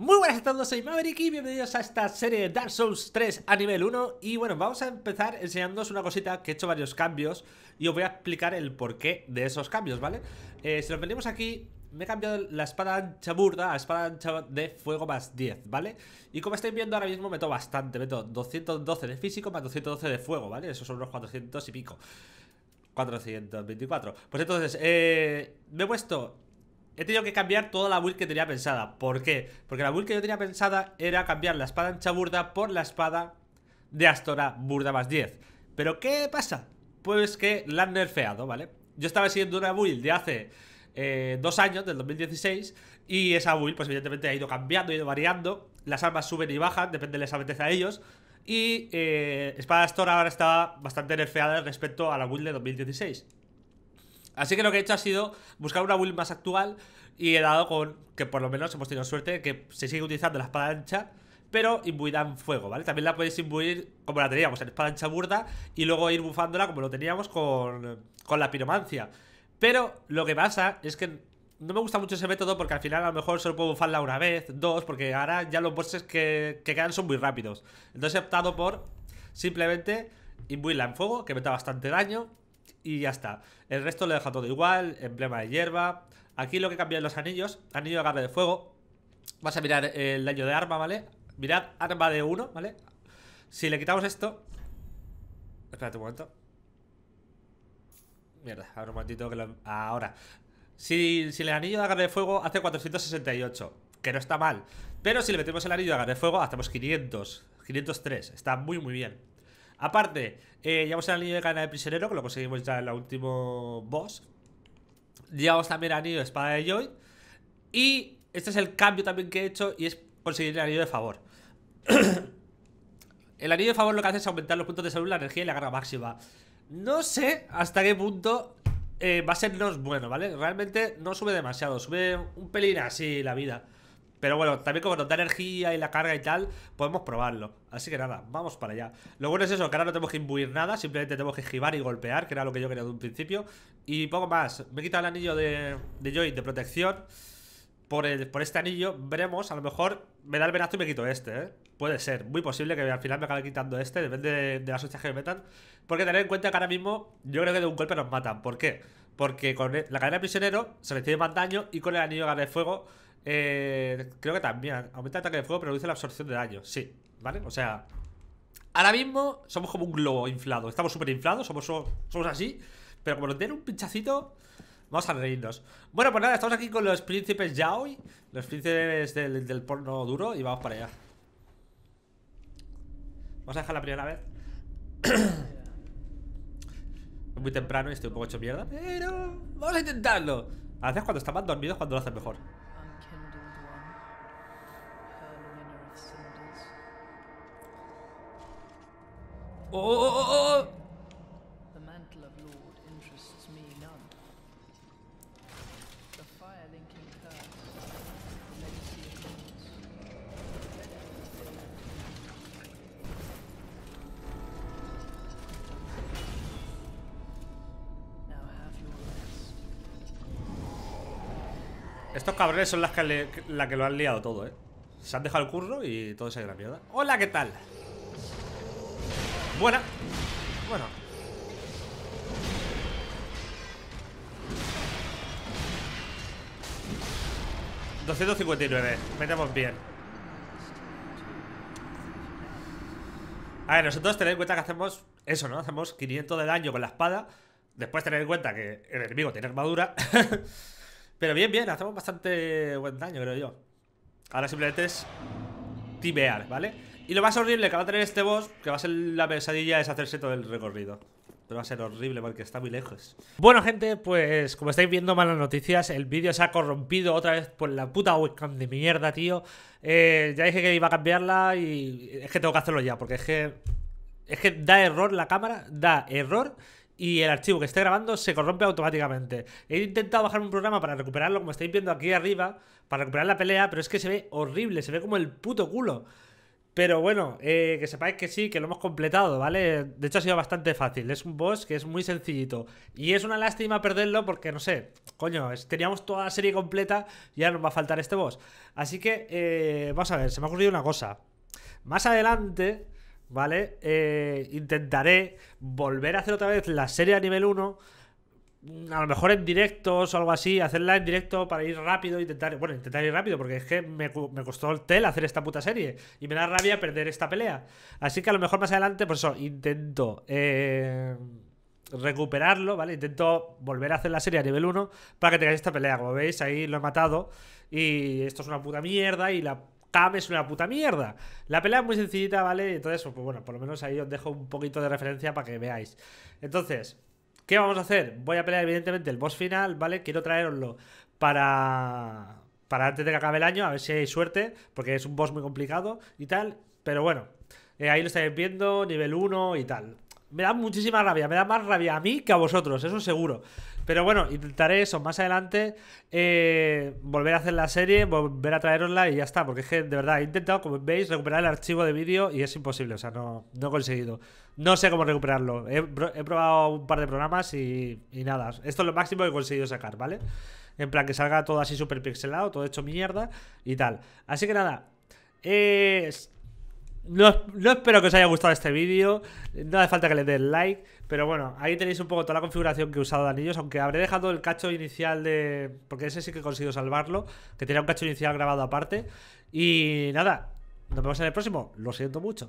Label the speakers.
Speaker 1: Muy buenas a todos, soy Maverick y bienvenidos a esta serie de Dark Souls 3 a nivel 1 Y bueno, vamos a empezar enseñándoos una cosita que he hecho varios cambios Y os voy a explicar el porqué de esos cambios, ¿vale? Eh, si nos venimos aquí, me he cambiado la espada ancha burda a espada ancha de fuego más 10, ¿vale? Y como estáis viendo ahora mismo meto bastante, meto 212 de físico más 212 de fuego, ¿vale? Eso son unos 400 y pico 424 Pues entonces, eh, me he puesto He tenido que cambiar toda la build que tenía pensada. ¿Por qué? Porque la build que yo tenía pensada era cambiar la espada ancha burda por la espada de Astora burda más 10. ¿Pero qué pasa? Pues que la han nerfeado, ¿vale? Yo estaba siguiendo una build de hace eh, dos años, del 2016, y esa build, pues evidentemente ha ido cambiando, ha ido variando. Las armas suben y bajan, depende de les apetece a ellos. Y eh, Espada Astora ahora está bastante nerfeada respecto a la build de 2016. Así que lo que he hecho ha sido buscar una build más actual y he dado con que por lo menos hemos tenido suerte que se sigue utilizando la espada ancha, pero imbuida en fuego, ¿vale? También la podéis imbuir como la teníamos, en espada ancha burda y luego ir bufándola como lo teníamos con, la piromancia. Pero lo que pasa es que no me gusta mucho ese método porque al final a lo mejor solo puedo bufarla una vez, dos, porque ahora ya los bosses que, que quedan son muy rápidos. Entonces he optado por simplemente imbuirla en fuego, que me bastante daño y ya está. El resto lo deja todo igual, emblema de hierba. Aquí lo que cambia los anillos, anillo de agarre de fuego. Vas a mirar el daño de arma, ¿vale? Mirad arma de uno ¿vale? Si le quitamos esto... Espérate un momento. Mierda, ahora un momentito que lo... Ahora. Si, si el anillo de agarre de fuego hace 468, que no está mal. Pero si le metemos el anillo de agarre de fuego, hacemos 500. 503, está muy muy bien Aparte, eh, llevamos el anillo de cadena de prisionero, que lo conseguimos ya en el último boss. Llevamos también el anillo de espada de Joy. Y este es el cambio también que he hecho y es conseguir el anillo de favor. el anillo de favor lo que hace es aumentar los puntos de salud, la energía y la carga máxima. No sé hasta qué punto eh, va a sernos bueno, ¿vale? Realmente no sube demasiado, sube un pelín así la vida. Pero bueno, también como nos da energía y la carga y tal, podemos probarlo. Así que nada, vamos para allá. Lo bueno es eso, que ahora no tenemos que imbuir nada, simplemente tenemos que girar y golpear, que era lo que yo quería de un principio. Y poco más, me he quitado el anillo de, de Joy de protección. Por, por este anillo, veremos, a lo mejor me da el venazo y me quito este, ¿eh? Puede ser, muy posible que al final me acabe quitando este, depende de, la las hostias que me metan. Porque tener en cuenta que ahora mismo yo creo que de un golpe nos matan. ¿Por qué? Porque con e, la cadena de prisionero se recibe más daño y con el anillo de fuego... Eh, creo que también. Aumenta el ataque de fuego, pero reduce la absorción de daño. Sí, ¿vale? O sea, ahora mismo somos como un globo inflado. Estamos súper inflados, somos, somos así. Pero como nos den un pinchacito, vamos a reírnos. Bueno, pues nada, estamos aquí con los príncipes yaoi. Los príncipes del, porno duro y vamos para allá. Vamos a dejar la primera vez. es muy temprano y estoy un poco hecho mierda. Pero vamos a intentarlo. A veces cuando están más dormidos cuando lo hacen mejor. Oh oh, oh, oh, oh, The mantle of Lord interests me none. The fire linking curse. Now have your rest. Estos cabrones son las que la que lo han liado todo, eh. Se han dejado el curro y todo se ha la mierda. Hola, ¿qué tal? Buena. Bueno. ...259... ...metemos bien... A ver, nosotros tened en cuenta que hacemos... ...eso, ¿no? Hacemos 500 de daño con la espada... ...después tener en cuenta que el enemigo tiene armadura... ...pero bien, bien, hacemos bastante buen daño, creo yo... ...ahora simplemente es... tibear, ¿vale? Y lo más horrible que va a tener este boss, que va a ser la pesadilla, es hacerse todo el recorrido. Pero va a ser horrible porque está muy lejos. Bueno, gente, pues como estáis viendo malas noticias, el vídeo se ha corrompido otra vez por la puta webcam de mierda, tío. Eh, ya dije que iba a cambiarla y es que tengo que hacerlo ya, porque es que... Es que da error la cámara, da error y el archivo que esté grabando se corrompe automáticamente. He intentado bajar un programa para recuperarlo, como estáis viendo aquí arriba, para recuperar la pelea, pero es que se ve horrible, se ve como el puto culo. Pero bueno, eh, que sepáis que sí, que lo hemos completado, ¿vale? De hecho ha sido bastante fácil, es un boss que es muy sencillito. Y es una lástima perderlo porque, no sé, coño, teníamos toda la serie completa y ya nos va a faltar este boss. Así que, eh, vamos a ver, se me ha ocurrido una cosa. Más adelante, ¿vale? Eh, intentaré volver a hacer otra vez la serie a nivel 1 Mm, a lo mejor en directos o algo así, hacerla en directo para ir rápido, intentar, bueno, intentar ir rápido, porque es que me, costó el tel hacer esta puta serie y me da rabia perder esta pelea. Así que a lo mejor más adelante, por pues eso, intento eh, recuperarlo, ¿vale? Intento volver a hacer la serie a nivel 1 para que tengáis esta pelea. Como veis, ahí lo he matado y esto es una puta mierda y la Cam es una puta mierda. La pelea es muy sencillita, ¿vale? Entonces, pues, pues bueno, por lo menos ahí os dejo un poquito de referencia para que veáis. Entonces... ¿Qué vamos a hacer? Voy a pelear, evidentemente, el boss final, ¿vale? Quiero traeroslo para. Para antes de que acabe el año, a ver si hay suerte, porque es un boss muy complicado y tal. Pero bueno, eh, ahí lo estáis viendo, nivel 1 y tal. Me da muchísima rabia, me da más rabia a mí que a vosotros, eso seguro. Pero bueno, intentaré eso más adelante, eh, volver a hacer la serie, volver a traerosla y ya está. Porque es que, de verdad, he intentado, como veis, recuperar el archivo de vídeo y es imposible, o sea, no, no he conseguido. No sé cómo recuperarlo. He, probado un par de programas y, nada. Esto es lo máximo que he conseguido sacar, ¿vale? En plan, que salga todo así súper pixelado, todo hecho mierda y tal. Así que nada. no, no, espero que os haya gustado este vídeo. No hace falta que le den like. Pero bueno, ahí tenéis un poco toda la configuración que he usado de anillos. Aunque habré dejado el cacho inicial de. Porque ese sí que he conseguido salvarlo. Que tenía un cacho inicial grabado aparte. Y nada, nos vemos en el próximo. Lo siento mucho.